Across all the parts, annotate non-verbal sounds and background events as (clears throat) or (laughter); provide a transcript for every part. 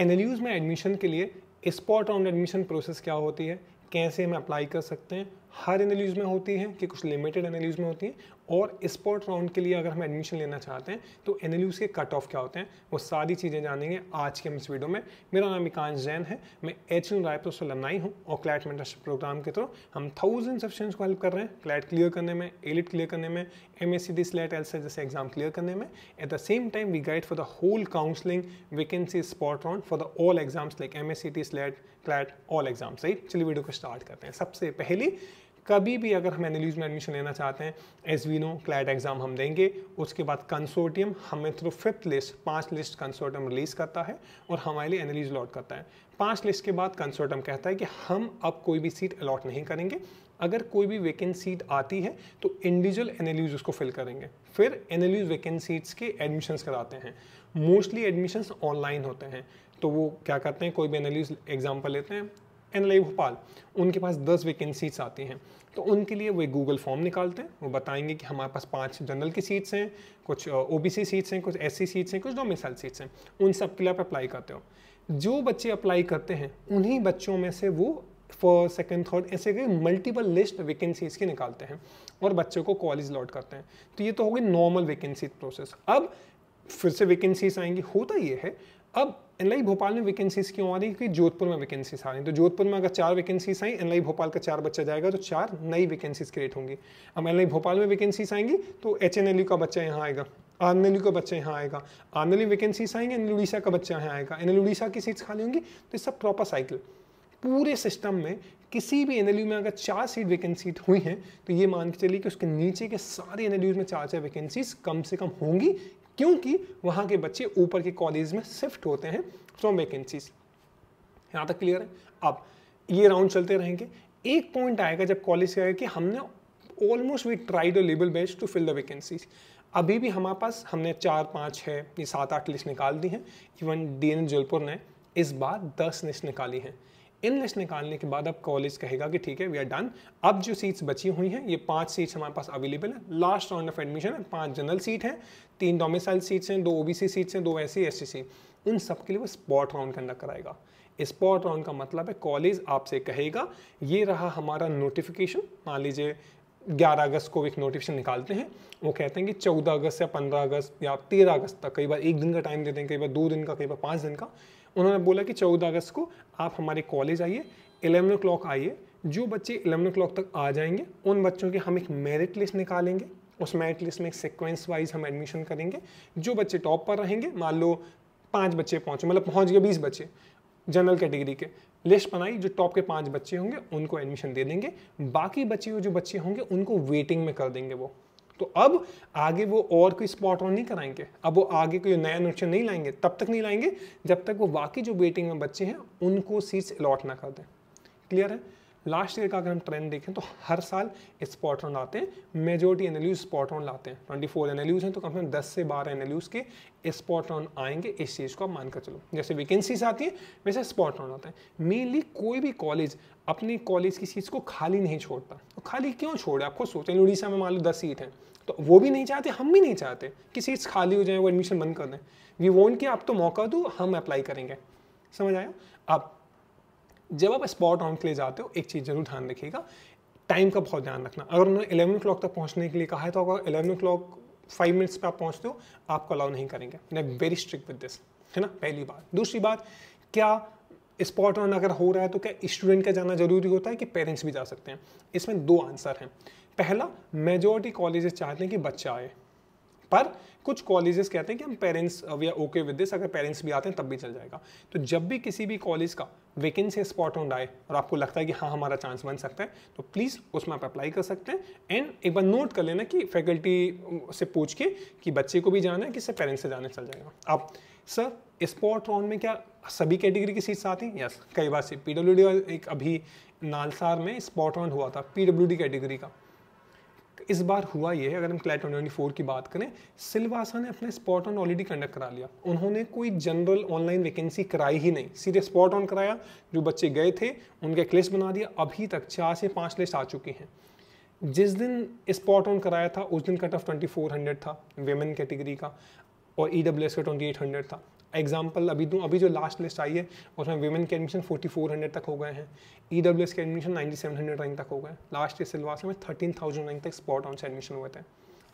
N में admission के लिए स्पॉट ऑन एडमिशन प्रोसेस क्या होती है कैसे हम अप्लाई कर सकते हैं हर एनालिज में होती है कि कुछ लिमिटेड एनालिज में होती है और स्पॉट राउंड के लिए अगर हम एडमिशन लेना चाहते हैं तो एनालिज के कट ऑफ क्या होते हैं वो सारी चीज़ें जानेंगे आज के हम इस वीडियो में मेरा नाम इकांश जैन है मैं एच एन रायपुर से लमनाई हूँ और क्लैट मेंटरशिप प्रोग्राम के थ्रू हम थाउजेंड्स ऑफ को हेल्प कर रहे हैं क्लैट क्लियर करने में एलिट क्लियर करने में M S C D SLAT L जैसे एग्जाम क्लियर करने में at the same time we guide for the whole counselling vacancy spot round for the all exams like M S C T SLAT CLAT all exams right चलिए video को start करते हैं सबसे पहली कभी भी अगर हम एनालीज में एडमिशन लेना चाहते हैं एस वीनो क्लैट एग्जाम हम देंगे उसके बाद कंसोर्टियम हमें थ्रू फिफ्थ लिस्ट पांच लिस्ट कंसोर्टियम रिलीज करता है और हमारे लिए एनालीज अलॉट करता है पांच लिस्ट के बाद कंसोर्टियम कहता है कि हम अब कोई भी सीट अलॉट नहीं करेंगे अगर कोई भी वैकेंट सीट आती है तो इंडिविजुअल एनालिज उसको फिल करेंगे फिर एनालिज वैकेंट सीट्स के एडमिशन्स कराते हैं मोस्टली एडमिशन्स ऑनलाइन होते हैं तो वो क्या करते हैं कोई भी एनालिज एग्जाम्पल लेते हैं एन एल भोपाल उनके पास दस वैकेंसीज आती हैं तो उनके लिए वे गूगल फॉर्म निकालते हैं वो बताएंगे कि हमारे पास पांच जनरल की सीट्स हैं कुछ ओ बी सी सीट्स हैं कुछ एस सी सीट्स हैं कुछ डोमिसाइल सीट्स हैं उन सब के लिए आप अप्लाई करते हो जो बच्चे अप्लाई करते हैं उन्हीं बच्चों में से वो फर्स्ट सेकेंड थर्ड ऐसे करके मल्टीपल लिस्ट वैकेंसीज की निकालते हैं और बच्चों को कॉलेज लॉट करते हैं तो ये तो हो गई नॉर्मल वैकेंसी प्रोसेस अब फिर से वैकेंसीज आएंगी होता ये है अब एनलाई भोपाल में वैकेंसीज क्यों आ रही क्योंकि जोधपुर में वैकेंसीज आ रही तो जोधपुर में अगर चार वैकेंसीज आई एनलाई भोपाल का चार बच्चा जाएगा तो चार नई वैकेंसीज क्रिएट होंगी अब एनलाई भोपाल में वैकेंसीज आएंगी तो एच का बच्चा यहाँ आएगा आनली का बच्चा यहाँ आएगा आनली वैकेंसीज आएंगे एन उड़ीसा का बच्चा यहाँ आएगा एन उड़ीसा की सीट्स खाली होंगी तो सब प्रॉपर साइकिल पूरे सिस्टम में किसी भी एन में अगर चार सीट वैकेंसी हुई हैं तो ये मान के चलिए कि उसके नीचे के सारे एन में चार चार वैकेंसीज कम से कम होंगी क्योंकि वहाँ के बच्चे ऊपर के कॉलेज में शिफ्ट होते हैं फ्रॉम वैकेंसीज यहाँ तक क्लियर है अब ये राउंड चलते रहेंगे एक पॉइंट आएगा जब कॉलेज आएगा कि हमने ऑलमोस्ट वी ट्राइड अ लेबल best to fill the vacancies अभी भी हमारे पास हमने चार पाँच छः ये सात आठ लिस्ट निकाल दी हैं इवन डी एन जलपुर ने इस बार दस लिस्ट निकाली हैं इन लिस्ट निकालने के बाद अब कॉलेज कहेगा कि ठीक है वी आर डन अब जो सीट्स बची हुई हैं ये पांच सीट्स हमारे पास अवेलेबल है लास्ट राउंड ऑफ एडमिशन है पांच जनरल सीट हैं तीन डोमिसाइल सीट्स हैं दो ओबीसी सीट्स हैं दो एस सी इन सब के लिए वो स्पॉट राउंड कंडक्ट कराएगा स्पॉट राउंड का मतलब है कॉलेज आपसे कहेगा ये रहा हमारा नोटिफिकेशन मान लीजिए 11 अगस्त को एक नोटिफिकेशन निकालते हैं वो कहते हैं कि 14 अगस्त या 15 अगस्त या 13 अगस्त तक कई बार एक दिन का टाइम देते हैं कई बार दो दिन का कई बार पाँच दिन का उन्होंने बोला कि चौदह अगस्त को आप हमारे कॉलेज आइए एलेवन ओ आइए जो बच्चे एलेवन ओ तक आ जाएंगे उन बच्चों के हम एक मेरिट लिस्ट निकालेंगे उस मेरिट लिस्ट में एक सिक्वेंस वाइज हम एडमिशन करेंगे जो बच्चे टॉप पर रहेंगे मान लो पाँच बच्चे पहुँचे मतलब पहुँच गए बीस बच्चे जनरल कैटेगरी के लिस्ट बनाई जो टॉप के पाँच बच्चे होंगे उनको एडमिशन दे देंगे बाकी बच्चे जो बच्चे होंगे उनको वेटिंग में कर देंगे वो तो अब आगे वो और कोई स्पॉट ऑन नहीं कराएंगे अब वो आगे कोई नया नोशन नहीं लाएंगे तब तक नहीं लाएंगे जब तक वो बाकी जो वेटिंग में बच्चे हैं उनको सीट्स अलॉट ना कर दें क्लियर है लास्ट ईयर का अगर हम ट्रेंड देखें तो हर साल स्पॉट राउंड आते हैं मेजोरिटी एनएलयूज स्पॉट राउंड लाते हैं ट्वेंटी फोर एनएलयूज हैं तो कम से कम दस से बारह एनएलयूज के स्पॉट राउंड आएंगे इस चीज़ को आप मानकर चलो जैसे वैकेंसीज आती है वैसे स्पॉट राउंड आता है मेनली कोई भी कॉलेज अपने कॉलेज की सीट्स को खाली नहीं छोड़ता तो खाली क्यों छोड़े आपको सोचें उड़ीसा में मान लो दस सीट हैं तो वो भी नहीं चाहते हम भी नहीं चाहते कि सीट्स खाली हो जाए वो एडमिशन बंद कर दें वी वॉन्ट कि आप तो मौका दो हम अप्लाई करेंगे समझ आया अब जब आप स्पॉट ऑन के लिए जाते हो एक चीज़ जरूर ध्यान रखिएगा टाइम का बहुत ध्यान रखना अगर उन्होंने एलेवन ओ तक पहुँचने के लिए कहा है तो अगर एलेवन ओ फाइव मिनट्स पर आप पहुँचते हो आपको अलाउ नहीं करेंगे I very strict with this है ना पहली बात दूसरी बात क्या स्पॉट ऑन अगर हो रहा है तो क्या स्टूडेंट का जाना जरूरी होता है कि पेरेंट्स भी जा सकते हैं इसमें दो आंसर हैं पहला मेजोरिटी कॉलेजेस चाहते हैं कि बच्चा आए पर कुछ कॉलेजेस कहते हैं कि हम parents we are okay with this अगर पेरेंट्स भी आते हैं तब भी चल जाएगा तो जब भी किसी भी कॉलेज का वैकेंसी स्पॉट ऑन आए और आपको लगता है कि हाँ हमारा चांस बन सकता है तो प्लीज़ उसमें आप अप्लाई कर सकते हैं एंड एक बार नोट कर लेना कि फैकल्टी um, से पूछ के कि बच्चे को भी जाना है कि पेरेंट्स से जाने चल जाएगा अब सर स्पॉट राउंड में क्या सभी कैटेगरी की सीट्स आती यस कई बार से पी एक अभी नालसार में स्पॉट राउंड हुआ था पी कैटेगरी का इस बार हुआ ये है अगर हम क्लैट ट्वेंटी फोर की बात करें सिल्वासा ने अपने स्पॉट ऑन ऑलरेडी कंडक्ट करा लिया उन्होंने कोई जनरल ऑनलाइन वैकेंसी कराई ही नहीं सीधे स्पॉट ऑन कराया जो बच्चे गए थे उनका एक लिस्ट बना दिया अभी तक चार से पाँच लिस्ट आ चुकी हैं जिस दिन स्पॉट ऑन कराया था उस दिन cut off twenty four hundred था वेमेन कैटेगरी का और ई डब्ल्यू एस का ट्वेंटी एट हंड्रेड था एग्जाम्पल अभी दूँ तो- अभी जो लास्ट लिस्ट आई है उसमें वेमेन के एडमिशन 4400 तक हो गए हैं ई डब्ल्यू एस के एडमिशन 9700 रैंक तक हो गए लास्ट ईयर सिलवास में 13000 रैंक तक स्पॉट ऑन से एडमिशन हुए थे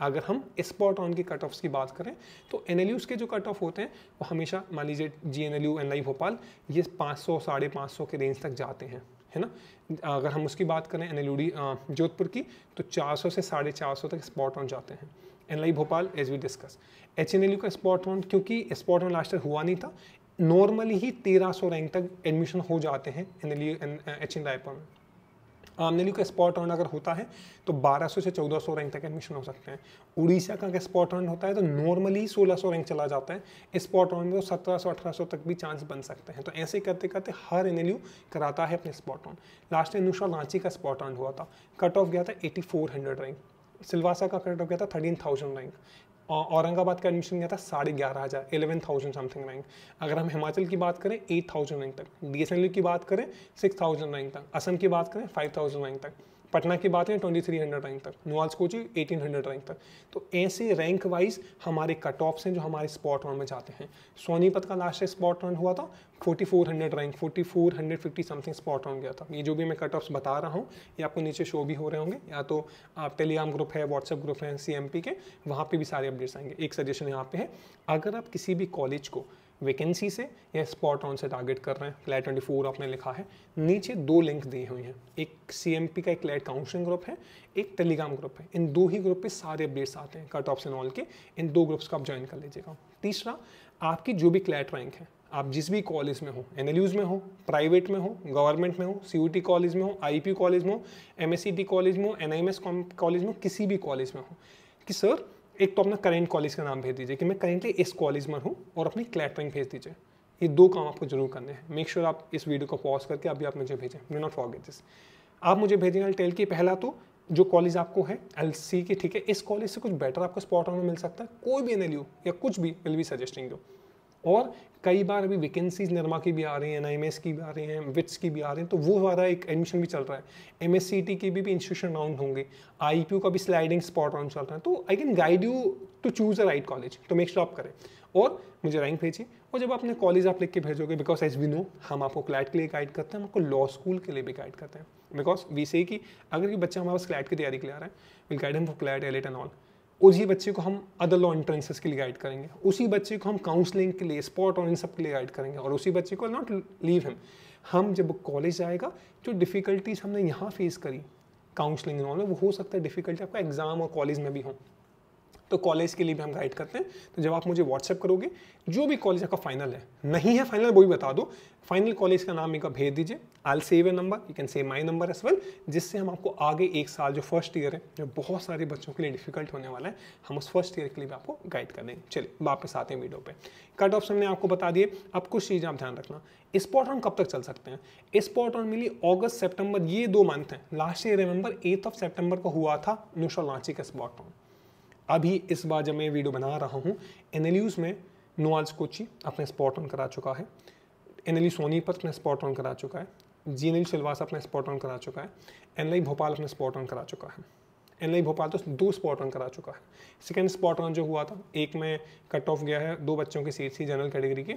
अगर हम स्पॉट ऑन के कट ऑफ्स की बात करें तो एन के जो कट ऑफ होते हैं वो हमेशा मान लीजिए जी N L U N I Bhopal ये पाँच सौ साढ़े पाँच सौ के रेंज तक जाते हैं है ना अगर हम उसकी बात करें N L U D Jodhpur की तो चार सौ से साढ़े चार सौ तक स्पॉट ऑन जाते हैं NLI Bhopal as we discuss H N L U का स्पॉट ऑन क्योंकि स्पॉट वन लास्ट ईयर हुआ नहीं था नॉर्मली ही तेरह सौ रैंक तक एडमिशन हो जाते हैं N L U H N Raipur में आम यू का स्पॉट राउंड अगर होता है तो 1200 से 1400 रैंक तक एडमिशन हो सकते हैं उड़ीसा का अगर स्पॉट राउंड होता है तो नॉर्मली 1600 रैंक चला जाता है स्पॉट राउंड में तो अठारह सौ तक भी चांस बन सकते हैं तो ऐसे करते करते हर एन कराता है अपने स्पॉट राउंड लास्ट में नुशा रांची का स्पॉट राउंड हुआ था कट ऑफ गया था एटी रैंक सिलवासा का कट ऑफ गया था थर्टीन थाउजेंड रैंक औरंगाबाद का एडमिशन गया था साढ़े ग्यारह हज़ार एलेवन थाउजेंड समथिंग रैंक अगर हम हिमाचल की बात करें एट थाउजेंड रैंक तक बी की बात करें सिक्स थाउजेंड रैंक तक असम की बात करें फाइव थाउजेंड रैंक तक पटना की बात है ट्वेंटी थ्री हंड्रेड रैंक तक नुआल्स कोची हंड्रेड रैंक तक तो ऐसे रैंक वाइज हमारे कट ऑफ्स हैं जो हमारे स्पॉट राउंड में जाते हैं सोनीपत का लास्ट स्पॉट राउंड हुआ था forty four hundred rank forty four hundred fifty something spot round गया था ये जो भी मैं कट ऑफ्स बता रहा हूँ ये आपको नीचे शो भी हो रहे होंगे या तो आप टेलीग्राम ग्रुप है व्हाट्सएप ग्रुप है सी के वहाँ पर भी सारे अपडेट्स आएंगे एक सजेशन यहाँ पे है अगर आप किसी भी कॉलेज को वैकेंसी से या स्पॉट ऑन से टारगेट कर रहे हैं क्लैट ट्वेंटी फोर आपने लिखा है नीचे दो लिंक दिए हुए हैं एक सी का एक क्लैट काउंसलिंग ग्रुप है एक टेलीग्राम ग्रुप है इन दो ही ग्रुप पे सारे अपडेट्स आते हैं कट ऑफ्स एंड ऑल के इन दो ग्रुप्स का आप ज्वाइन कर लीजिएगा तीसरा आपकी जो भी क्लैट रैंक है आप जिस भी कॉलेज में हो एन में हो प्राइवेट में हो गवर्नमेंट में हो सी कॉलेज में हो आई कॉलेज में हो एम कॉलेज e में हो एन कॉलेज में हो किसी भी कॉलेज में हो कि सर एक तो अपना करेंट कॉलेज का नाम भेज दीजिए कि मैं करेंटली इस कॉलेज में हूँ और अपनी क्लैट रैंक भेज दीजिए ये दो काम आपको जरूर करने हैं मेक श्योर आप इस वीडियो को पॉज करके अभी आप मुझे भेजें डू नॉट फॉरगेट दिस आप मुझे भेजेंगे टेल की पहला तो जो कॉलेज आपको है एल सी की ठीक है इस कॉलेज से कुछ बेटर आपको स्पॉट ऑन में मिल सकता है कोई भी एन या कुछ भी विल बी सजेस्टिंग यू और कई बार अभी वैकेंसीज निर्मा की भी आ रही हैं एन की भी आ रही हैं विट्स की भी आ रही हैं तो वो हमारा एक एडमिशन भी चल रहा है एम एस सी के भी, भी इंस्टीट्यूशन राउंड होंगे आई पी का भी स्लाइडिंग स्पॉट राउंड चल रहा है तो I can guide you to choose a right college तो मेक श्योर आप करें और मुझे रैंक भेजिए और जब आपने कॉलेज आप लिख के भेजोगे बिकॉज एज वी नो हम आपको क्लैट के लिए गाइड करते हैं हम आपको लॉ स्कूल के लिए भी गाइड करते हैं बिकॉज वी से कि अगर ये बच्चा हमारे पास क्लैट की तैयारी के लिए आ रहा है विल गाइड हम for CLAT AILET and all उसी बच्चे को हम अदर लॉ एंट्रेंसेस के लिए गाइड करेंगे उसी बच्चे को हम काउंसलिंग के लिए स्पॉट और इन सब के लिए गाइड करेंगे और उसी बच्चे को नॉट लीव हिम हम जब कॉलेज जाएगा जो डिफ़िकल्टीज हमने यहाँ फेस करी काउंसलिंग में वो हो सकता है डिफ़िकल्टी आपका एग्ज़ाम और कॉलेज में भी हो तो कॉलेज के लिए भी हम गाइड करते हैं तो जब आप मुझे व्हाट्सएप करोगे जो भी कॉलेज आपका फाइनल है नहीं है फाइनल वो भी बता दो फाइनल कॉलेज का नाम एक बार भेज दीजिए I save a number you can save my number as well जिससे हम आपको आगे एक साल जो फर्स्ट ईयर है जो बहुत सारे बच्चों के लिए डिफिकल्ट होने वाला है हम उस फर्स्ट ईयर के लिए भी आपको गाइड कर देंगे चलिए वापस आते हैं वीडियो पे कट ऑप्शन ने आपको बता दिए अब कुछ चीज़ आप ध्यान रखना स्पॉट ऑन कब तक चल सकते हैं स्पॉट ऑन मिली अगस्त सितंबर ये दो मंथ हैं last year remember eighth of सितंबर को हुआ था नुशा लांची का स्पॉट ऑन अभी इस बार जब मैं वीडियो बना रहा हूँ एनएलयूज में नोआल्स कोची अपने स्पॉट ऑन करा चुका है एनएलयू सोनी पर अपने स्पॉट ऑन करा चुका है जी एन सिलवास अपने स्पॉट ऑन करा चुका है एनएलई भोपाल अपने स्पॉट ऑन करा चुका है आई भोपाल तो दो स्पॉट ऑन करा चुका है सेकेंड स्पॉट ऑन जो हुआ था एक में कट ऑफ गया है दो बच्चों की सीट सी जनरल कैटेगरी के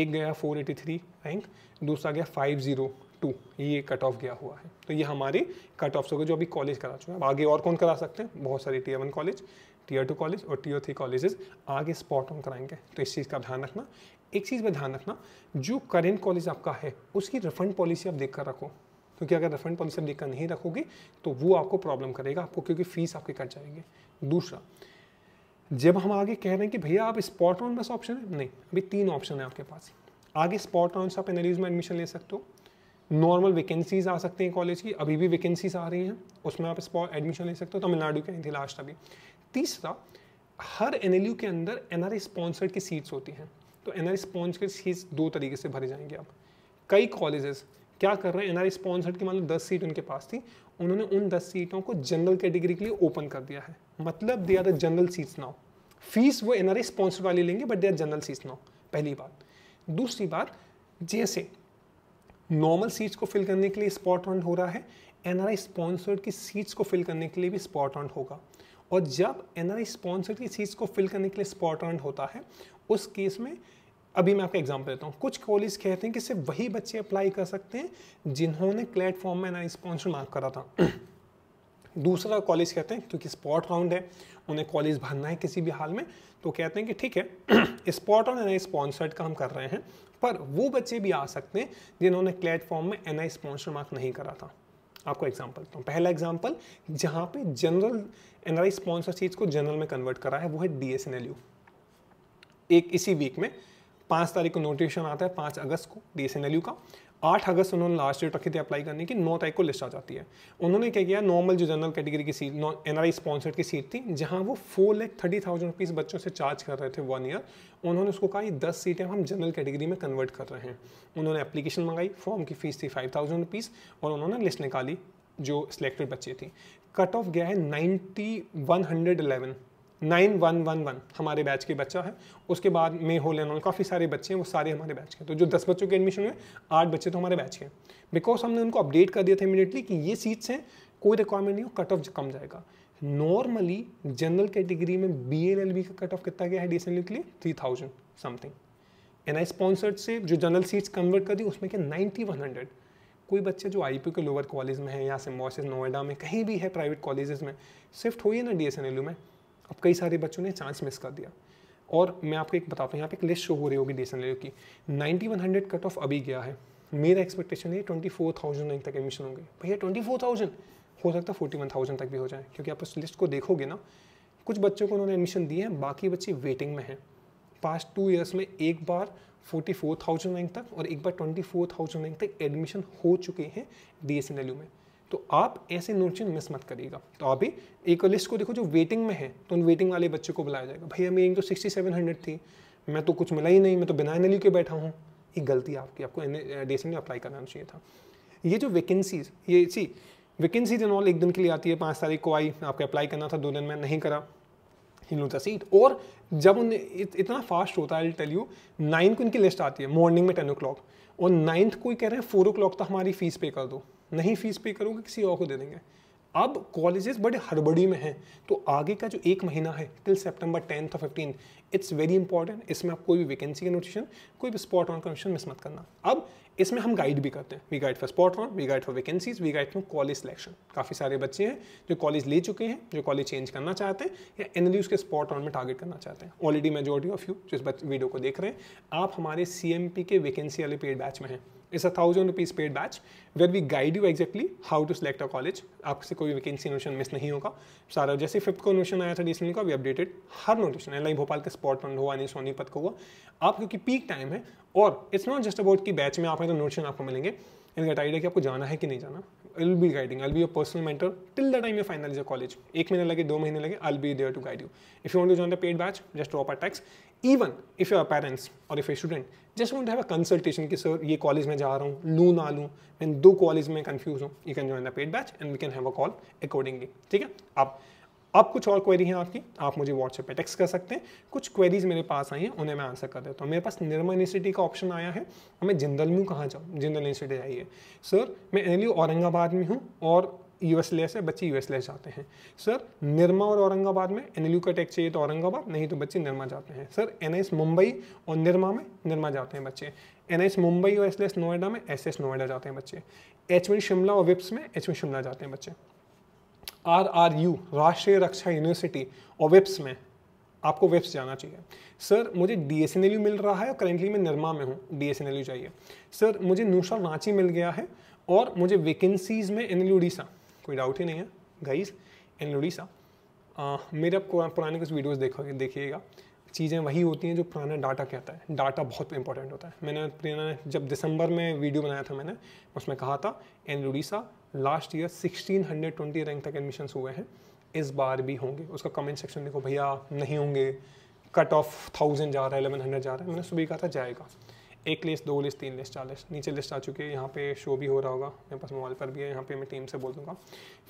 एक गया फोर एटी थ्री रैंक दूसरा गया फाइव जीरो टू ये कट ऑफ गया हुआ है तो ये हमारे कट ऑफ्स हो गए जो अभी कॉलेज करा चुके हैं अब आगे और कौन करा सकते हैं बहुत सारे tier one college tier two college और टीयर थ्री कॉलेजेस आगे स्पॉट ऑन कराएंगे तो इस चीज़ का ध्यान रखना एक चीज़ में ध्यान रखना जो करेंट कॉलेज आपका है उसकी रिफंड पॉलिसी आप देख कर रखो क्योंकि अगर रिफंड पॉलिसी आप देख नहीं रखोगे तो वो आपको प्रॉब्लम करेगा आपको क्योंकि फ़ीस आपकी कट जाएगी दूसरा जब हम आगे कह रहे हैं कि भैया आप स्पॉट ऑन बस ऑप्शन है नहीं अभी तीन ऑप्शन है आपके पास आगे स्पॉट ऑन से आप एनालिज में एडमिशन ले सकते हो नॉर्मल वैकेंसीज आ सकते हैं कॉलेज की अभी भी वैकेंसीज आ रही हैं उसमें आप स्पॉट एडमिशन ले सकते हो तमिलनाडु के आई थी लास्ट अभी तीसरा हर एन के अंदर एन आर स्पॉन्सर्ड की सीट्स होती हैं तो एन आर स्पॉन्सर्ड सीट्स दो तरीके से भरे जाएंगे आप कई कॉलेजेस क्या कर रहे हैं एन आर स्पॉन्सर्ड की मान लो दस सीट उनके पास थी उन्होंने उन दस सीटों को जनरल कैटेगरी के लिए ओपन कर दिया है मतलब they are the general seats now fees वो एन आर स्पॉन्सर्ड वाली लेंगे but they are general seats now पहली बात दूसरी बात जैसे नॉर्मल सीट्स को फिल करने के लिए स्पॉट ऑन हो रहा है एन आर स्पॉन्सर्ड की सीट्स को फिल करने के लिए भी स्पॉट ऑन होगा और जब एन आर स्पॉन्सर की सीट्स को फिल करने के लिए स्पॉट अर्न होता है उस केस में अभी मैं आपको एग्जाम्पल देता हूँ कुछ कॉलेज कहते हैं कि सिर्फ वही बच्चे अप्लाई कर सकते हैं जिन्होंने प्लेटफॉर्म में एन आई स्पॉन्सर मार्क करा था दूसरा कॉलेज कहते हैं क्योंकि स्पॉट राउंड है उन्हें कॉलेज भरना है किसी भी हाल में तो कहते हैं कि ठीक है spot on N I sponsored का हम कर रहे हैं पर वो बच्चे भी आ सकते हैं जिन्होंने प्लेटफॉर्म में एन आई स्पॉन्सर मार्क नहीं करा था आपको एग्जाम्पल देता हूँ पहला एग्जाम्पल जहाँ पे जनरल एन आर स्पॉन्सर चीज़ को जनरल में कन्वर्ट करा है वो है D S N L U एक इसी वीक में पाँच तारीख को नोटिफिकेशन आता है पाँच अगस्त को D S N L U का आठ अगस्त उन्होंने लास्ट डेट रखी थी अप्लाई करने की नौ तारीख को लिस्ट आ जाती है उन्होंने क्या किया नॉर्मल जो जनरल कैटेगरी की seat N R I sponsored की सीट थी जहाँ वो four lakh thirty thousand rupees बच्चों से चार्ज कर रहे थे वन ईयर उन्होंने उसको कहा ये दस सीटें हम जनरल कैटेगरी में कन्वर्ट कर रहे हैं उन्होंने एप्लीकेशन मंगाई फॉर्म की फीस थी फाइव थाउजेंड रुपीज़ और उन्होंने लिस्ट निकाली जो सिलेक्टेड बच्चे थी कट ऑफ गया है ninety one hundred eleven nine one one one हमारे बैच के बच्चा है उसके बाद मे होल एंड ऑल काफ़ी सारे बच्चे हैं वो सारे हमारे बैच के तो जो दस बच्चों के एडमिशन हुए आठ बच्चे तो हमारे बैच के बिकॉज हमने उनको अपडेट कर दिया था इमीडिएटली कि ये सीट्स हैं कोई रिक्वायरमेंट नहीं हो कट ऑफ कम जाएगा नॉर्मली जनरल कैटेगरी में बी एल एल बी का कट ऑफ कितना गया है डी के लिए three thousand something N I sponsored से जो जनरल सीट्स कन्वर्ट कर दी उसमें क्या नाइन्टी वन हंड्रेड कोई बच्चे जो आई के लोअर कॉलेज में है या से नोएडा में कहीं भी है प्राइवेट कॉलेजेस में शिफ्ट हुई है ना डी में अब कई सारे बच्चों ने चांस मिस कर दिया और मैं आपको एक बताता हूँ यहाँ पे एक लिस्ट शो हो रही होगी नेशनल लेवल की ninety one hundred cut off अभी गया है मेरा एक्सपेक्टेशन है ट्वेंटी फोर थाउजेंड तक एडमिशन होंगे भैया ट्वेंटी फोर थाउजेंड हो सकता है फोर्टी वन थाउजेंड तक भी हो जाए क्योंकि आप उस लिस्ट को देखोगे ना कुछ बच्चों को उन्होंने एडमिशन दिए हैं बाकी बच्चे वेटिंग में हैं पास्ट टू ईयर्स में एक बार फोर्टी फोर थाउजेंड रैंक तक और एक बार ट्वेंटी फोर थाउजेंड रैंक तक एडमिशन हो चुके हैं D S N L U में तो आप ऐसे नोटिंग मिस मत करिएगा तो अभी एक लिस्ट को देखो जो वेटिंग में है तो उन वेटिंग वाले बच्चे को बुलाया जाएगा भैया मेरी तो सिक्सटी सेवन हंड्रेड थी मैं तो कुछ मिला ही नहीं मैं तो बिना एनएलयू के बैठा हूँ ये गलती आपकी आपको डी में अप्लाई करना चाहिए था ये जो वैकेंसीज ये सी वैकेंसीज इन ऑल एक दिन के लिए आती है पाँच तारीख को आई आपको अप्लाई करना था दो दिन में नहीं करा ही सीट और जब उन इत, इतना फास्ट होता है टेल यू नाइन्थ को इनकी लिस्ट आती है मॉर्निंग में टेन ओ क्लॉक और नाइन्थ को ही कह रहे हैं फोर ओ क्लॉक तक हमारी फीस पे कर दो नहीं फीस पे करोगे किसी और को दे देंगे अब कॉलेजेस बड़े हड़बड़ी में हैं तो आगे का जो एक महीना है टिल सेप्टेम्बर टेंथ और फिफ्टीन इट्स वेरी इंपॉर्टेंट इसमें आप कोई भी वैकेंसी का नोटिशन कोई भी स्पॉट ऑन कमीशन मिस मत करना अब इसमें हम गाइड भी करते हैं we guide for spot on we guide for vacancies we guide for college selection काफ़ी सारे बच्चे हैं जो कॉलेज ले चुके हैं जो कॉलेज चेंज करना चाहते हैं या एनली के स्पॉट ऑन में टारगेट करना चाहते हैं ऑलरेडी मेजोरिटी ऑफ यू जिस इस वीडियो को देख रहे हैं आप हमारे सी के वैकेंसी वाले पेड बैच में हैं is a thousand rupees paid batch where we guide you exactly how to select a college आपसे कोई वैकेंसी नोशन मिस नहीं होगा सारा जैसे फिफ्थ को नोशन आया था डीसीएल का भी अपडेटेड हर नोटेशन एल भोपाल के स्पॉट फंड हुआ नहीं सोनीपत को हुआ आप क्योंकि पीक टाइम है और इट्स नॉट जस्ट अबाउट की बैच में आप हैं तो आपको मिलेंगे इनका टाइड है कि आपको जाना है कि नहीं जाना I will be guiding I be your personal mentor till the time you finalise your college एक महीने लगे दो महीने लगे I be there to guide you if you want to join the paid batch just drop our texts even if your parents or if a student just want have a consultation कि sir ये college में जा रहा हूँ लू ना लूँ मैं दो कॉलेज में कन्फ्यूज हूँ you can join the paid batch and we can have a call accordingly ठीक है आप अब कुछ और क्वेरी हैं आपकी आप मुझे व्हाट्सएप पे टेक्स्ट कर सकते हैं कुछ क्वेरीज मेरे पास आई हैं उन्हें मैं आंसर कर देता हूँ मेरे पास निर्मा यूनिवर्सिटी का ऑप्शन आया है हमें जिंदल में कहाँ जाऊँ जिंदल यूनिवर्सिटी जाइए सर मैं एनली औरंगाबाद में हूँ और यू एस ले से बच्चे यू एस ले जाते हैं सर निर्मा और औरंगाबाद में एन एल यू का टेक चाहिए तो औरंगाबाद नहीं तो बच्चे निर्मा जाते हैं सर एन मुंबई और निर्मा में निर्मा जाते हैं बच्चे एन मुंबई और एस नोएडा में एस नोएडा जाते हैं बच्चे एच शिमला और विप्स में एच शिमला जाते हैं बच्चे आर आर यू राष्ट्रीय रक्षा यूनिवर्सिटी और वेब्स में आपको वेब्स जाना चाहिए सर मुझे D S N L U मिल रहा है और करेंटली मैं निर्मा में हूँ D S N L U चाहिए सर मुझे नूशा रांची मिल गया है और मुझे वेकेंसीज़ में एन एल उड़ीसा कोई डाउट ही नहीं है गाइज एन एल उड़ीसा मेरे आप पुराने कुछ वीडियोज़ देखोगे देखिएगा चीज़ें वही होती हैं जो पुराना डाटा कहता है डाटा बहुत इंपॉर्टेंट होता है मैंने जब दिसंबर में वीडियो बनाया था मैंने उसमें कहा था N Orissa last year 1620 rank तक एडमिशन हुए हैं इस बार भी होंगे उसका कमेंट सेक्शन में देखो भैया नहीं होंगे कट ऑफ थाउजेंड जा रहा है एलेवन हंड्रेड जा रहा है मैंने सुबह कहा था जाएगा एक लिस्ट दो लिस्ट तीन लिस्ट चार लिस्ट नीचे लिस्ट आ चुकी है यहाँ पे शो भी हो रहा होगा मेरे पास मोबाइल पर भी है यहाँ पे मैं टीम से बोल दूंगा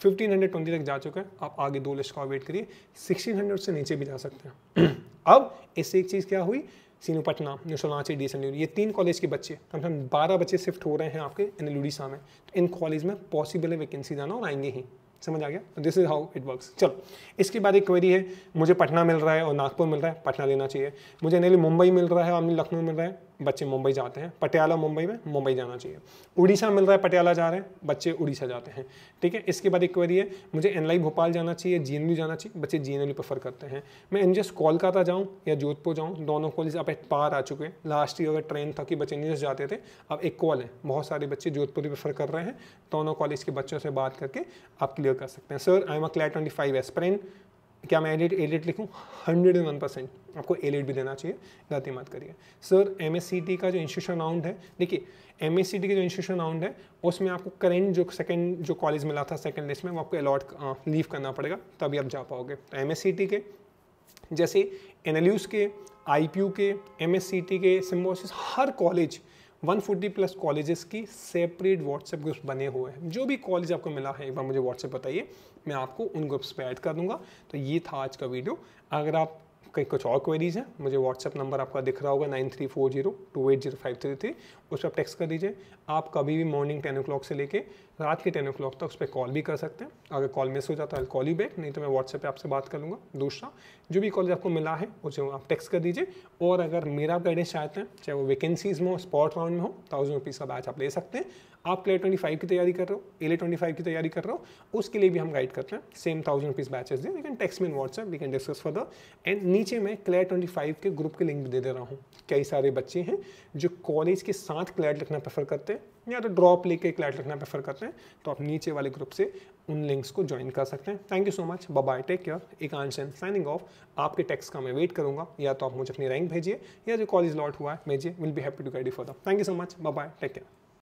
फिफ्टीन हंड्रेड ट्वेंटी तक जा चुके हैं आप आगे दो लिस्ट का वेट करिए सिक्सटीन हंड्रेड से नीचे भी जा सकते हैं (clears throat) अब इससे एक चीज़ क्या हुई सीनू पटना न्यूसोलाची डी एस ये तीन कॉलेज के बच्चे कम से कम बारह बच्चे शिफ्ट हो रहे हैं आपके एन एल में तो इन कॉलेज में पॉसिबल है वैकेंसी जाना और आएंगे ही समझ आ गया this is how it works चलो इसके बाद एक क्वेरी है मुझे पटना मिल रहा है और नागपुर मिल रहा है पटना लेना चाहिए मुझे एन मुंबई मिल रहा है और लखनऊ मिल रहा है बच्चे मुंबई जाते हैं पटियाला मुंबई में मुंबई जाना चाहिए उड़ीसा मिल रहा है पटियाला जा रहे हैं बच्चे उड़ीसा जाते हैं ठीक है इसके बाद एक क्वेरी है मुझे एनलाई भोपाल जाना चाहिए जी जाना चाहिए बच्चे जी प्रेफर करते हैं मैं एन कोलकाता जाऊँ या जोधपुर जाऊँ दोनों कॉलेज अब पार आ चुके हैं लास्ट ईयर ट्रेन था कि बच्चे एन जाते थे अब एक कॉल है बहुत सारे बच्चे जोधपुर प्रेफर कर रहे हैं दोनों कॉलेज के बच्चों से बात करके आप क्लियर कर सकते हैं sir I am a CLAT twenty five aspirant क्या मैं एलिट एलिट लिखूँ हंड्रेड एंड वन परसेंट आपको एलिट भी देना चाहिए गलती मत करिए सर एम का जो इंस्टीट्यूशन राउंड है देखिए एम के जो इंस्टीट्यूशन राउंड है उसमें आपको करेंट जो सेकेंड जो कॉलेज मिला था सेकेंड लिस्ट में वो आपको अलॉट लीव करना पड़ेगा तभी आप जा पाओगे तो एम के जैसे एन के आई के एम के सिम्बोसिस हर college one forty plus colleges की सेपरेट व्हाट्सएप ग्रुप्स बने हुए हैं जो भी कॉलेज आपको मिला है एक बार मुझे व्हाट्सएप बताइए मैं आपको उन ग्रुप्स पर ऐड कर दूंगा तो ये था आज का वीडियो अगर आप कहीं कुछ और क्वेरीज हैं मुझे व्हाट्सएप नंबर आपका दिख रहा होगा nine three four zero two eight zero five three three उस पर टेक्स्ट कर दीजिए आप कभी भी मॉर्निंग टेन ओ से लेके रात के टेन ओ तक उस पर कॉल भी कर सकते हैं अगर कॉल मिस हो जाता है कॉल ही बैक नहीं तो मैं व्हाट्सएप पे आपसे बात कर लूँगा दूसरा जो भी कॉलेज आपको मिला है उसे आप टेक्स कर दीजिए और अगर मेरा गाइडेंस चाहते हैं चाहे वो वैकेंसीज में हो स्पॉट राउंड में हो थाउजेंड रुपीज़ का बैच आप ले सकते हैं आप एल ट्वेंटी फाइव की तैयारी कर रहे हो एल ट्वेंटी फाइव की तैयारी कर रहे हो उसके लिए भी हम गाइड करते हैं सेम थाउजेंड रुपीज़ बैचेस दें लेकिन टेक्स में WhatsApp we can discuss further and नीचे मैं क्लेयर ट्वेंटी फाइव के ग्रुप के लिंक दे दे रहा हूँ कई सारे बच्चे हैं जो कॉलेज के साथ साथ क्लैट लिखना प्रेफर करते हैं या तो ड्रॉप लेके क्लैट लिखना प्रेफर करते हैं तो आप नीचे वाले ग्रुप से उन लिंक्स को ज्वाइन कर सकते हैं thank you so much bye take care एक एंड साइनिंग ऑफ आपके टेक्स का मैं वेट करूंगा या तो आप मुझे अपनी रैंक भेजिए या जो कॉलेज लॉट हुआ है भेजिए will be happy to guide you for thank you so much bye take care